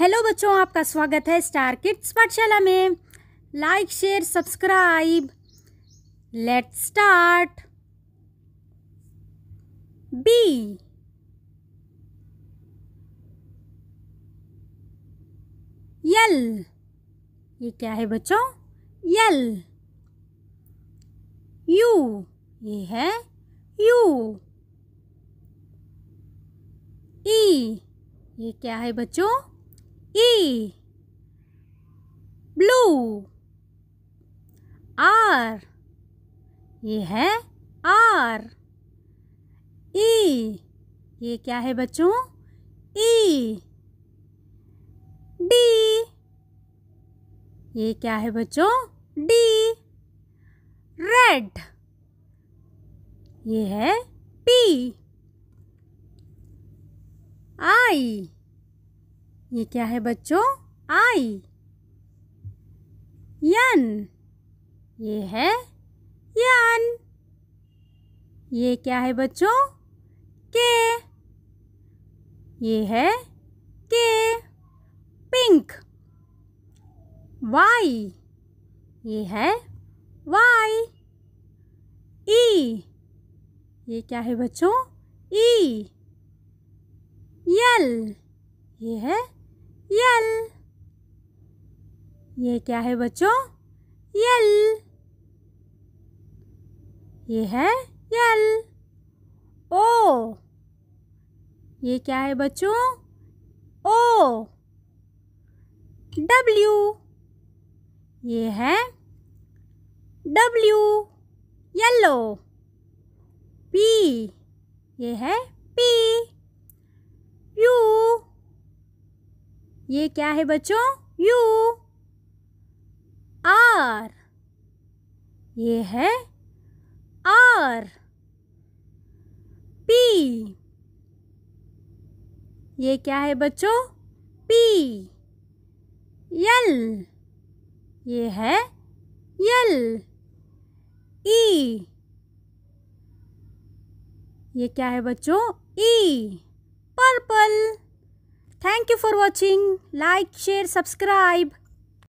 Hello बच्चों आपका स्वागत है स्टार किड्स पाठशाला में like share subscribe let start बी यल ये क्या है बच्चों यल यू ये है यू ई e. ये क्या है बच्चों E blue R ये है R E ये क्या है बच्चों E D ये क्या है बच्चों D रेड ये है P I ये क्या है बच्चों आई यन ये है यन ये क्या है बच्चों के ये है के पिंक वाई ये है वाई ई ये क्या है बच्चों ई यल ये है यल ये क्या है बच्चों यल ये है यल ओ ये क्या है बच्चों ओ डब्ल्यू ये है डब्ल्यू येलो पी ये है पी यू ये क्या है बच्चों यू आर ये है आर पी ये क्या है बच्चों पी यल ये है यल ई ये क्या है बच्चों E purple Thank you for watching. Like, share, subscribe.